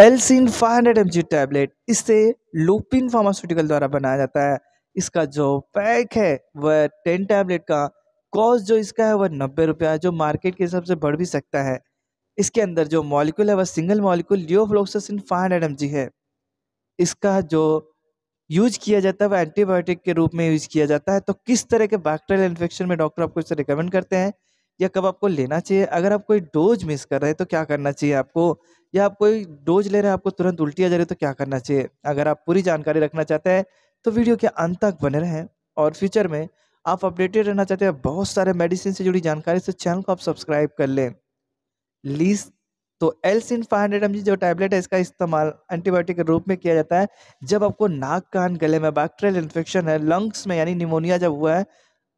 एलसीन 500 MG tablet इसे लोपिन pharmaceutical द्वारा बनाया जाता है इसका जो पैक है वह टेन टैबलेट का कॉस्ट जो इसका है वह नब्बे रुपया जो मार्केट के हिसाब से बढ़ भी सकता है इसके अंदर जो मॉलिक्यूल है वह single molecule levofloxacin five hundred है इसका जो यूज किया जाता है वह एंटीबायोटिक के रूप में यूज किया जाता है तो किस तरह के बैक्टेरियल इन्फेक्शन में डॉक्टर आपको इसे रिकमेंड करते हैं या कब आपको लेना चाहिए अगर आप कोई डोज मिस कर रहे हैं तो क्या करना चाहिए आपको या आप कोई डोज ले रहे हैं आपको तुरंत उल्टी आ जा रही है तो क्या करना चाहिए अगर आप पूरी जानकारी रखना चाहते हैं तो वीडियो के अंत तक बने रहें और फ्यूचर में आप अपडेटेड रहना चाहते हैं बहुत सारे मेडिसिन से जुड़ी जानकारी से तो चैनल को आप सब्सक्राइब कर लें लीज तो एलसिन फाइव हंड्रेड एम जो टैबलेट है इसका इस्तेमाल एंटीबायोटिक के रूप में किया जाता है जब आपको नाक कान गले में बैक्टेरियल इन्फेक्शन है लंग्स में यानी निमोनिया जब हुआ है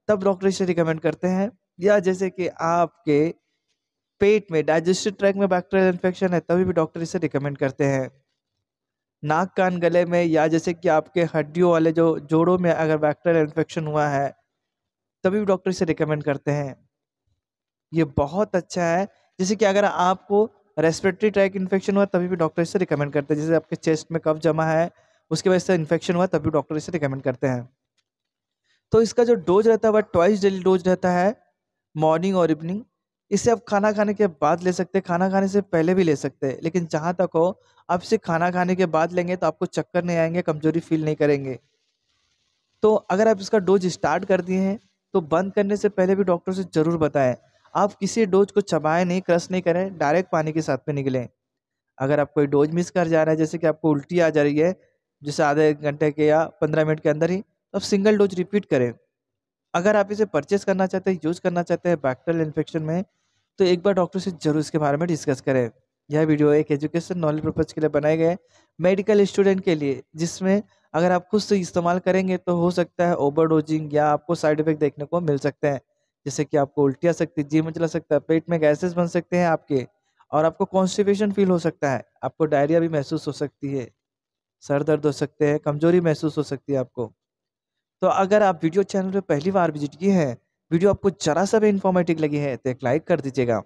तब डॉक्टर इसे रिकमेंड करते हैं या जैसे कि आपके पेट में डाइजेस्टिव ट्रैक में बैक्टीरियल इन्फेक्शन है तभी भी डॉक्टर इसे रिकमेंड करते हैं नाक कान गले में या जैसे कि आपके हड्डियों वाले जो जोड़ों में अगर बैक्टीरियल इन्फेक्शन हुआ है तभी भी डॉक्टर इसे रिकमेंड करते हैं ये बहुत अच्छा है जैसे कि अगर आपको रेस्पिरेटरी ट्रैक इन्फेक्शन हुआ तभी भी डॉक्टर इसे रिकमेंड करते हैं जैसे आपके चेस्ट में कफ जमा है उसके वजह से इन्फेक्शन हुआ तभी डॉक्टर इसे रिकमेंड करते हैं तो इसका जो डोज रहता है वह ट्वाइस डेली डोज रहता है मॉर्निंग और इवनिंग इसे आप खाना खाने के बाद ले सकते हैं खाना खाने से पहले भी ले सकते हैं लेकिन जहाँ तक हो आप इसे खाना खाने के बाद लेंगे तो आपको चक्कर नहीं आएंगे कमजोरी फील नहीं करेंगे तो अगर आप इसका डोज स्टार्ट कर दिए हैं तो बंद करने से पहले भी डॉक्टर से ज़रूर बताएं आप किसी डोज को चबाएं नहीं क्रश नहीं करें डायरेक्ट पानी के साथ में निकलें अगर आप कोई डोज मिस कर जा रहा है जैसे कि आपको उल्टी आ जा रही है जैसे आधे घंटे के या पंद्रह मिनट के अंदर ही तो आप सिंगल डोज रिपीट करें अगर आप इसे परचेस करना चाहते हैं यूज़ करना चाहते हैं बैक्टेरियल इन्फेक्शन में तो एक बार डॉक्टर से जरूर इसके बारे में डिस्कस करें यह वीडियो एक एजुकेशन नॉलेज पर्पज़ के लिए बनाए गए मेडिकल स्टूडेंट के लिए जिसमें अगर आप खुद से इस्तेमाल करेंगे तो हो सकता है ओवरडोजिंग या आपको साइड इफेक्ट देखने को मिल सकते हैं जैसे कि आपको उल्टी आ सकती है जी में चला सकता है पेट में गैसेस बन सकते हैं आपके और आपको कॉन्स्टिपेशन फील हो सकता है आपको डायरिया भी महसूस हो सकती है सर दर्द हो सकते हैं कमजोरी महसूस हो सकती है आपको तो अगर आप वीडियो चैनल पर पहली बार विजिट किए हैं वीडियो आपको जरा सा भी इन्फॉर्मेटिव लगी है तो एक लाइक कर दीजिएगा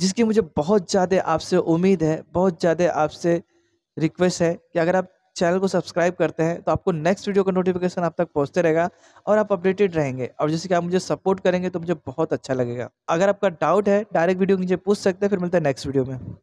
जिसकी मुझे बहुत ज़्यादा आपसे उम्मीद है बहुत ज़्यादा आपसे रिक्वेस्ट है कि अगर आप चैनल को सब्सक्राइब करते हैं तो आपको नेक्स्ट वीडियो का नोटिफिकेशन आप तक पहुंचते रहेगा और आप अपडेटेड रहेंगे और जैसे कि आप मुझे सपोर्ट करेंगे तो मुझे बहुत अच्छा लगेगा अगर आपका डाउट है डायरेक्ट वीडियो मुझे पूछ सकते हैं फिर मिलता है नेक्स्ट वीडियो में